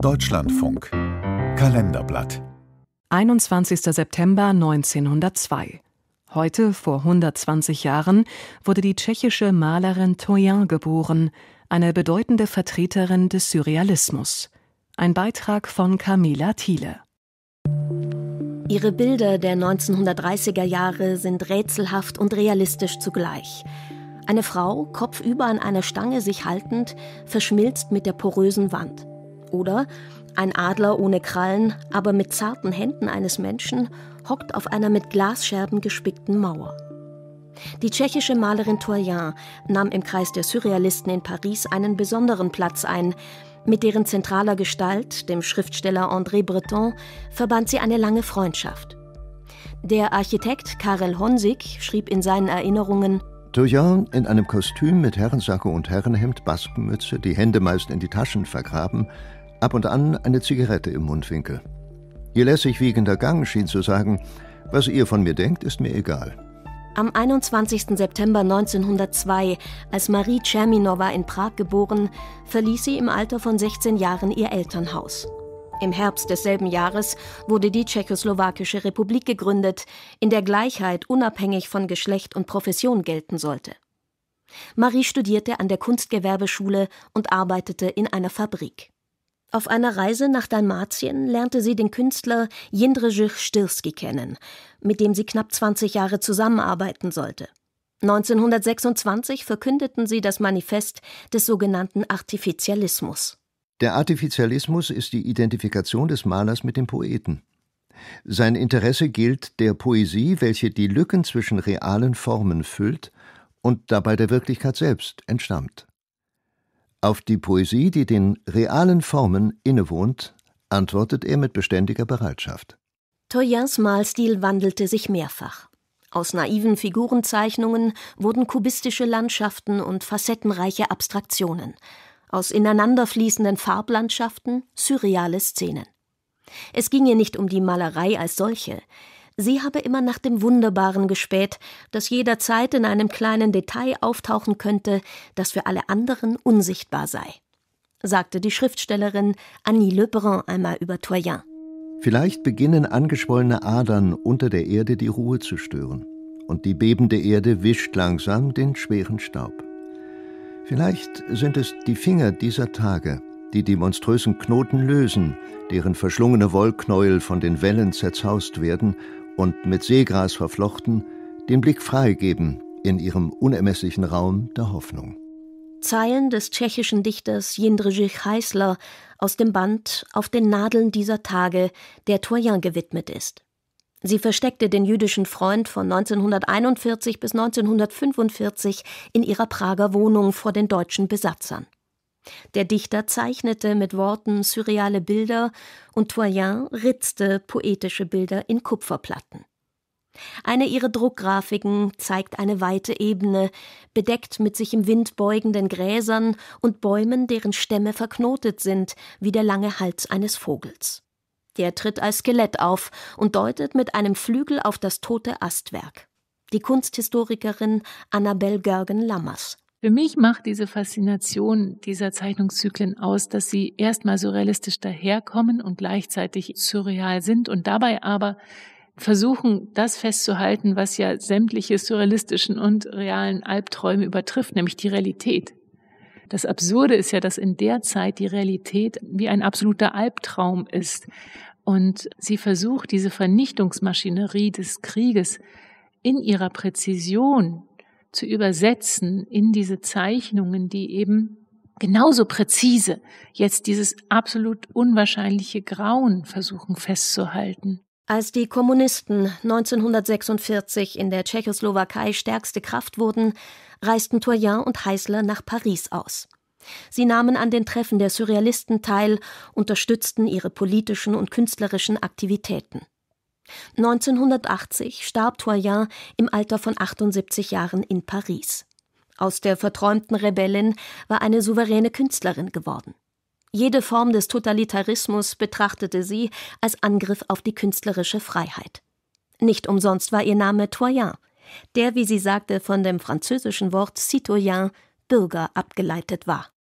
Deutschlandfunk Kalenderblatt 21. September 1902 Heute, vor 120 Jahren, wurde die tschechische Malerin Toyin geboren, eine bedeutende Vertreterin des Surrealismus. Ein Beitrag von Camilla Thiele. Ihre Bilder der 1930er Jahre sind rätselhaft und realistisch zugleich. Eine Frau, kopfüber an einer Stange sich haltend, verschmilzt mit der porösen Wand. Oder ein Adler ohne Krallen, aber mit zarten Händen eines Menschen hockt auf einer mit Glasscherben gespickten Mauer. Die tschechische Malerin Toyin nahm im Kreis der Surrealisten in Paris einen besonderen Platz ein. Mit deren zentraler Gestalt, dem Schriftsteller André Breton, verband sie eine lange Freundschaft. Der Architekt Karel Honsig schrieb in seinen Erinnerungen Toyin in einem Kostüm mit Herrensacke und Herrenhemd, Baskenmütze, die Hände meist in die Taschen vergraben, ab und an eine Zigarette im Mundwinkel. Ihr lässig wiegender Gang schien zu sagen, was ihr von mir denkt, ist mir egal. Am 21. September 1902, als Marie Tscherminowa in Prag geboren, verließ sie im Alter von 16 Jahren ihr Elternhaus. Im Herbst desselben Jahres wurde die Tschechoslowakische Republik gegründet, in der Gleichheit unabhängig von Geschlecht und Profession gelten sollte. Marie studierte an der Kunstgewerbeschule und arbeitete in einer Fabrik. Auf einer Reise nach Dalmatien lernte sie den Künstler Jindrzej Stirski kennen, mit dem sie knapp 20 Jahre zusammenarbeiten sollte. 1926 verkündeten sie das Manifest des sogenannten Artifizialismus. Der Artifizialismus ist die Identifikation des Malers mit dem Poeten. Sein Interesse gilt der Poesie, welche die Lücken zwischen realen Formen füllt und dabei der Wirklichkeit selbst entstammt. Auf die Poesie, die den realen Formen innewohnt, antwortet er mit beständiger Bereitschaft. Toyens Malstil wandelte sich mehrfach. Aus naiven Figurenzeichnungen wurden kubistische Landschaften und facettenreiche Abstraktionen, aus ineinanderfließenden Farblandschaften surreale Szenen. Es ging ihr nicht um die Malerei als solche, Sie habe immer nach dem Wunderbaren gespäht, das jederzeit in einem kleinen Detail auftauchen könnte, das für alle anderen unsichtbar sei, sagte die Schriftstellerin Annie Lebrun einmal über Toyin. Vielleicht beginnen angeschwollene Adern unter der Erde die Ruhe zu stören, und die bebende Erde wischt langsam den schweren Staub. Vielleicht sind es die Finger dieser Tage, die die monströsen Knoten lösen, deren verschlungene Wollknäuel von den Wellen zerzaust werden und mit Seegras verflochten, den Blick freigeben in ihrem unermesslichen Raum der Hoffnung. Zeilen des tschechischen Dichters Jindřich Heißler aus dem Band Auf den Nadeln dieser Tage, der Toyin gewidmet ist. Sie versteckte den jüdischen Freund von 1941 bis 1945 in ihrer Prager Wohnung vor den deutschen Besatzern. Der Dichter zeichnete mit Worten surreale Bilder und Toyin ritzte poetische Bilder in Kupferplatten. Eine ihrer Druckgrafiken zeigt eine weite Ebene, bedeckt mit sich im Wind beugenden Gräsern und Bäumen, deren Stämme verknotet sind, wie der lange Hals eines Vogels. Der tritt als Skelett auf und deutet mit einem Flügel auf das tote Astwerk. Die Kunsthistorikerin Annabel Görgen Lammers. Für mich macht diese Faszination dieser Zeichnungszyklen aus, dass sie erstmal surrealistisch daherkommen und gleichzeitig surreal sind und dabei aber versuchen, das festzuhalten, was ja sämtliche surrealistischen und realen Albträume übertrifft, nämlich die Realität. Das Absurde ist ja, dass in der Zeit die Realität wie ein absoluter Albtraum ist. Und sie versucht, diese Vernichtungsmaschinerie des Krieges in ihrer Präzision zu übersetzen in diese Zeichnungen, die eben genauso präzise jetzt dieses absolut unwahrscheinliche Grauen versuchen festzuhalten. Als die Kommunisten 1946 in der Tschechoslowakei stärkste Kraft wurden, reisten Toyin und Heißler nach Paris aus. Sie nahmen an den Treffen der Surrealisten teil, unterstützten ihre politischen und künstlerischen Aktivitäten. 1980 starb Toyin im Alter von 78 Jahren in Paris. Aus der verträumten Rebellin war eine souveräne Künstlerin geworden. Jede Form des Totalitarismus betrachtete sie als Angriff auf die künstlerische Freiheit. Nicht umsonst war ihr Name Toyin, der, wie sie sagte, von dem französischen Wort citoyen Bürger abgeleitet war.